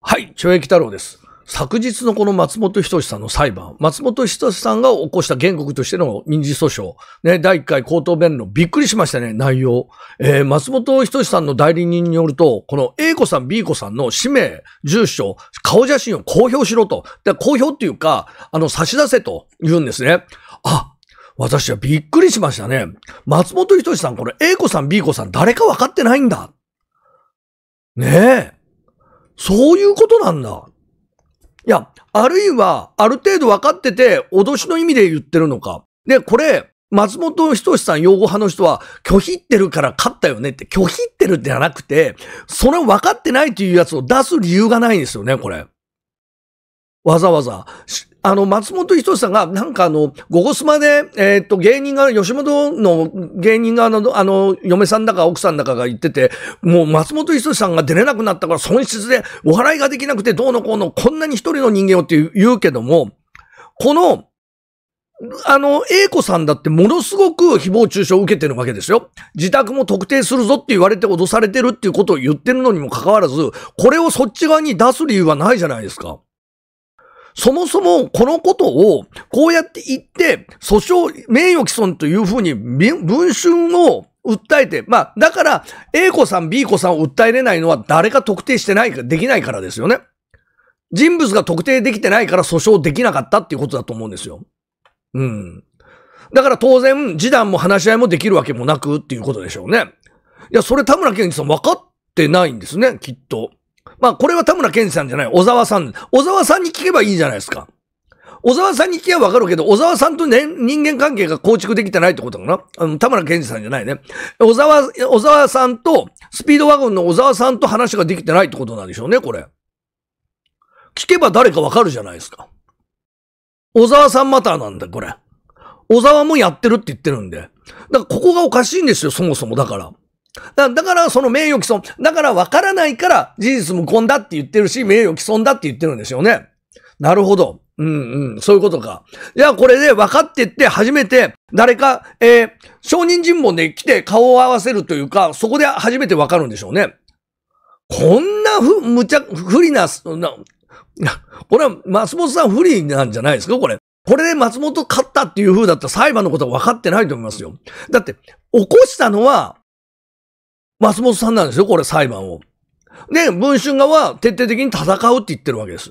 はい、懲役太郎です。昨日のこの松本人志さんの裁判、松本人志さんが起こした原告としての民事訴訟、ね、第1回口頭弁論、びっくりしましたね、内容。えー、松本人志さんの代理人によると、この A 子さん、B 子さんの氏名、住所、顔写真を公表しろと。で、公表っていうか、あの、差し出せと言うんですね。あ、私はびっくりしましたね。松本人志さん、この A 子さん、B 子さん、誰か分かってないんだ。ねえ。そういうことなんだ。いや、あるいは、ある程度分かってて、脅しの意味で言ってるのか。で、これ、松本人志さん擁護派の人は、拒否ってるから勝ったよねって、拒否ってるじゃなくて、それ分かってないというやつを出す理由がないんですよね、これ。わざわざ、あの、松本人志さんが、なんかあの、ゴゴスマで、えー、っと、芸人が、吉本の芸人側あの、あの、嫁さんだか奥さんだかが言ってて、もう松本人志さんが出れなくなったから損失で、お払いができなくてどうのこうの、こんなに一人の人間をって言うけども、この、あの、A 子さんだってものすごく誹謗中傷を受けてるわけですよ。自宅も特定するぞって言われて脅されてるっていうことを言ってるのにもかかわらず、これをそっち側に出す理由はないじゃないですか。そもそもこのことを、こうやって言って、訴訟、名誉毀損というふうに、文春を訴えて、まあ、だから、A 子さん、B 子さんを訴えれないのは誰か特定してないか、できないからですよね。人物が特定できてないから訴訟できなかったっていうことだと思うんですよ。うん。だから当然、示談も話し合いもできるわけもなくっていうことでしょうね。いや、それ田村健二さん分かってないんですね、きっと。まあ、これは田村健さんじゃない、小沢さん。小沢さんに聞けばいいじゃないですか。小沢さんに聞けばわかるけど、小沢さんと、ね、人間関係が構築できてないってことかなあの、田村健二さんじゃないね。小沢、小沢さんと、スピードワゴンの小沢さんと話ができてないってことなんでしょうね、これ。聞けば誰かわかるじゃないですか。小沢さんマターなんだ、これ。小沢もやってるって言ってるんで。だからここがおかしいんですよ、そもそもだから。だだから、その名誉毀損。だから、わからないから、事実無根だって言ってるし、名誉毀損だって言ってるんですよね。なるほど。うんうん、そういうことか。じゃあ、これで分かってって、初めて、誰か、えー、証人尋問で来て顔を合わせるというか、そこで初めて分かるんでしょうね。こんなふ、むちゃ、不利な、な、これは松本さん不利なんじゃないですかこれ。これで松本勝ったっていう風だったら裁判のことは分かってないと思いますよ。だって、起こしたのは松本さんなんですよ、これ裁判を。で、文春側は徹底的に戦うって言ってるわけです。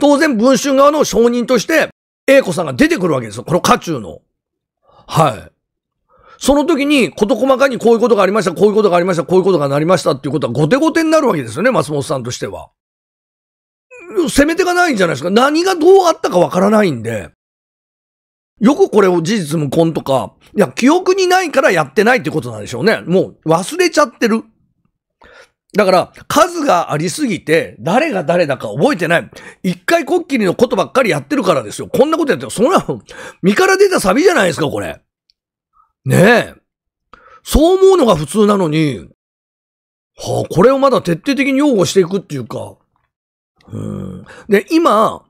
当然、文春側の証人として、英子さんが出てくるわけですよ。この渦中の。はい。その時に、こと細かにこういうことがありました、こういうことがありました、こういうことがなりましたっていうことは、後手後手になるわけですよね、松本さんとしては。攻め手がないんじゃないですか。何がどうあったかわからないんで。よくこれを事実無根とか、いや、記憶にないからやってないってことなんでしょうね。もう忘れちゃってる。だから、数がありすぎて、誰が誰だか覚えてない。一回こっきりのことばっかりやってるからですよ。こんなことやってる。そんな、身から出たサビじゃないですか、これ。ねえ。そう思うのが普通なのに、はあ、これをまだ徹底的に擁護していくっていうか。うん。で、今、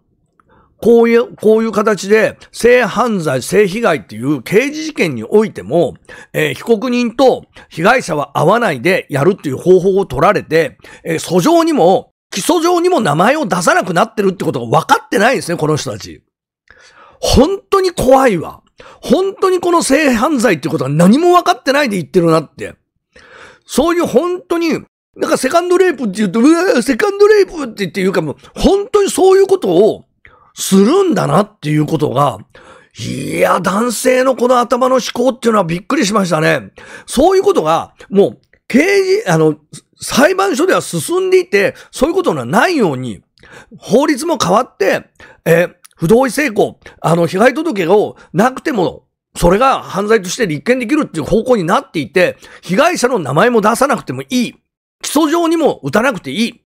こういう、こういう形で、性犯罪、性被害っていう刑事事件においても、えー、被告人と被害者は会わないでやるっていう方法を取られて、えー、訴状にも、起訴状にも名前を出さなくなってるってことが分かってないんですね、この人たち。本当に怖いわ。本当にこの性犯罪ってことは何も分かってないで言ってるなって。そういう本当になんかセカンドレイプって言うと、うわセカンドレイプって言って言うかも、本当にそういうことをするんだなっていうことが、いや、男性のこの頭の思考っていうのはびっくりしましたね。そういうことが、もう、刑事、あの、裁判所では進んでいて、そういうことのないように、法律も変わって、え不同意性交、あの、被害届をなくても、それが犯罪として立件できるっていう方向になっていて、被害者の名前も出さなくてもいい。起訴状にも打たなくていい。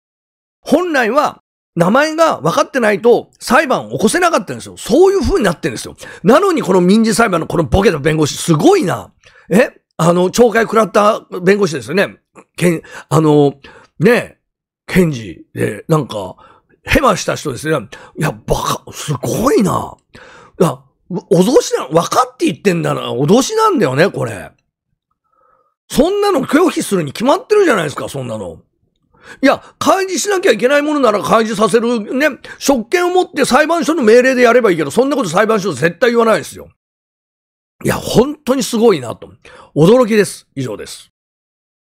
本来は名前が分かってないと裁判を起こせなかったんですよ。そういう風になってるんですよ。なのにこの民事裁判のこのボケた弁護士、すごいな。えあの、懲戒食らった弁護士ですよね。けん、あの、ね、検事で、なんか、ヘマした人ですね。いや、バカ、すごいな。いや、脅しな、分かって言ってんだな。脅しなんだよね、これ。そんなの拒否するに決まってるじゃないですか、そんなの。いや、開示しなきゃいけないものなら開示させる、ね、職権を持って裁判所の命令でやればいいけど、そんなこと裁判所絶対言わないですよ。いや、本当にすごいなと。驚きです。以上です。